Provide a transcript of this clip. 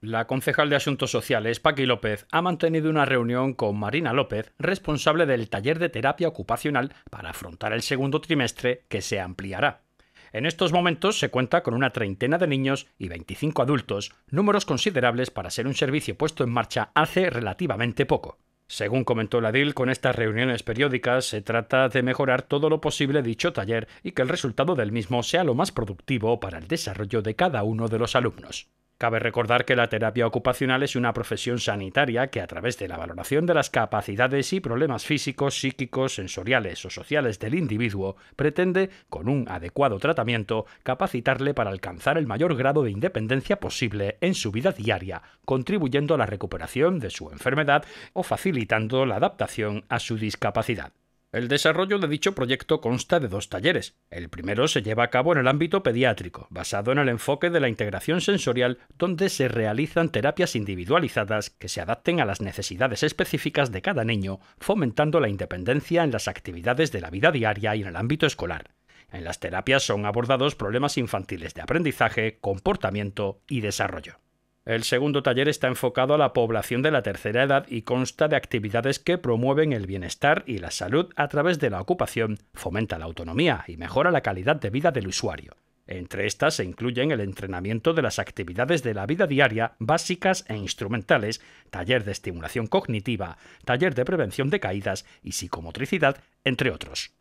La concejal de Asuntos Sociales, Paqui López, ha mantenido una reunión con Marina López, responsable del taller de terapia ocupacional, para afrontar el segundo trimestre que se ampliará. En estos momentos se cuenta con una treintena de niños y 25 adultos, números considerables para ser un servicio puesto en marcha hace relativamente poco. Según comentó la DIL, con estas reuniones periódicas se trata de mejorar todo lo posible dicho taller y que el resultado del mismo sea lo más productivo para el desarrollo de cada uno de los alumnos. Cabe recordar que la terapia ocupacional es una profesión sanitaria que a través de la valoración de las capacidades y problemas físicos, psíquicos, sensoriales o sociales del individuo pretende, con un adecuado tratamiento, capacitarle para alcanzar el mayor grado de independencia posible en su vida diaria, contribuyendo a la recuperación de su enfermedad o facilitando la adaptación a su discapacidad. El desarrollo de dicho proyecto consta de dos talleres. El primero se lleva a cabo en el ámbito pediátrico, basado en el enfoque de la integración sensorial, donde se realizan terapias individualizadas que se adapten a las necesidades específicas de cada niño, fomentando la independencia en las actividades de la vida diaria y en el ámbito escolar. En las terapias son abordados problemas infantiles de aprendizaje, comportamiento y desarrollo. El segundo taller está enfocado a la población de la tercera edad y consta de actividades que promueven el bienestar y la salud a través de la ocupación, fomenta la autonomía y mejora la calidad de vida del usuario. Entre estas se incluyen el entrenamiento de las actividades de la vida diaria básicas e instrumentales, taller de estimulación cognitiva, taller de prevención de caídas y psicomotricidad, entre otros.